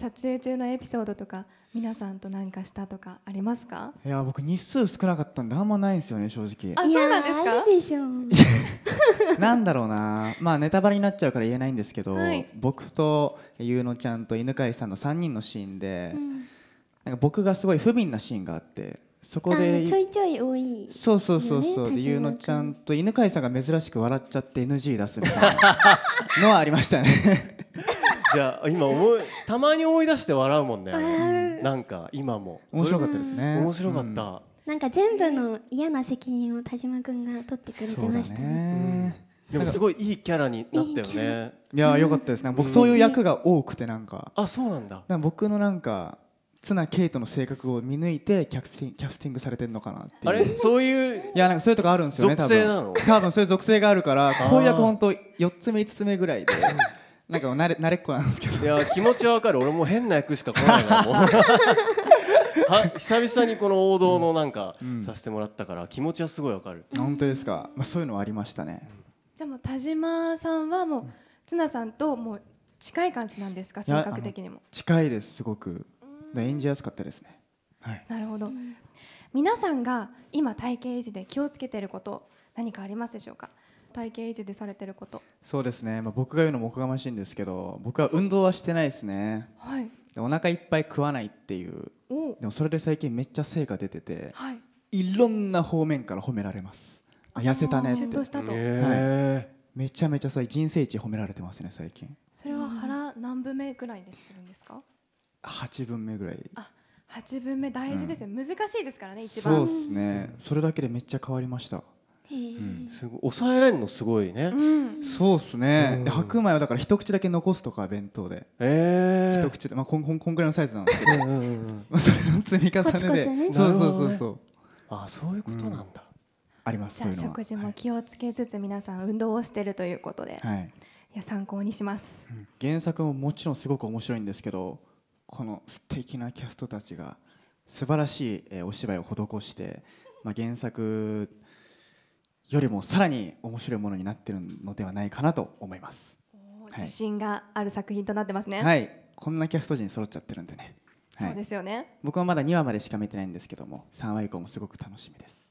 撮影中のエピソードとか皆さんと何かしたとかありますかいや僕日数少なかったんであんまないんですよね正直あそうなんですかでしょうなんだろうな まあネタバレになっちゃうから言えないんですけど、はい、僕とゆうのちゃんと犬飼さんの3人のシーンで、うん、なんか僕がすごい不憫なシーンがあってそこでちょいちょい多い、そうそうそうそうでゆうのちゃんと犬飼さんが珍しく笑っちゃって NG 出すみたいなのはありましたねじゃあ今思いたまに思い出して笑うもんねなんか今も面白かったですね面白かった、なんか全部の嫌な責任を田島君が取ってくれてましたねでもすごいいいキャラになったよね。いや良かったですね。僕そういう役が多くてなんか。あそうなんだ。僕のなんか綱ケイの性格を見抜いてキャスティンキャスティングされてるのかなってあれそういういやなんかそういうとこあるんですよね。属性なの。多分そういう属性があるからこういう役本当四つ目五つ目ぐらいで。なんか慣れ慣れっこなんですけどいや気持ちはわかる俺もう変な役しか来ないから 久々にこの王道のなんか、させてもらったから気持ちはすごいわかる、本当ですか、まあ、そういうのはありましたね、じゃあもう田島さんはもう綱さんともう近い感じなんですか性格的にも近いですすごく演じやすかったですね、はい、なるほど皆さんが今体型維持で気をつけてること何かありますでしょうか体型維持でされてることそうですね、まあ、僕が言うのもおこがましいんですけど僕は運動はしてないですね、はい、お腹いっぱい食わないっていうでもそれで最近めっちゃ成果出てて、はい、いろんな方面から褒められます痩せたねってしたと、はい、めちゃめちゃさ人生一褒められてますね最近それは腹何分目ぐらいでするんですか8分目ぐらいあ8分目大事ですよ、うん、難しいですからね一番そうですねそれだけでめっちゃ変わりましたすごい抑えられるのすごいね、そうですね、白米はだから一口だけ残すとか弁当で、えー、一口で、まあ、こんこんこんぐらいのサイズなんですけど まあそれの積み重ねで、ね、そうそうそうそう、あそういうことなんだ、ありますじゃ食事も気をつけつつ、皆さん運動をしてるということで、はい、いや参考にします、うん、原作ももちろんすごく面白いんですけどこの素敵なキャストたちが素晴らしいお芝居を施して、まあ、原作よりもさらに面白いものになってるのではないかなと思います、はい、自信がある作品となってますねはいこんなキャスト陣揃っちゃってるんでね、はい、そうですよね僕はまだ2話までしか見てないんですけども3話以降もすごく楽しみです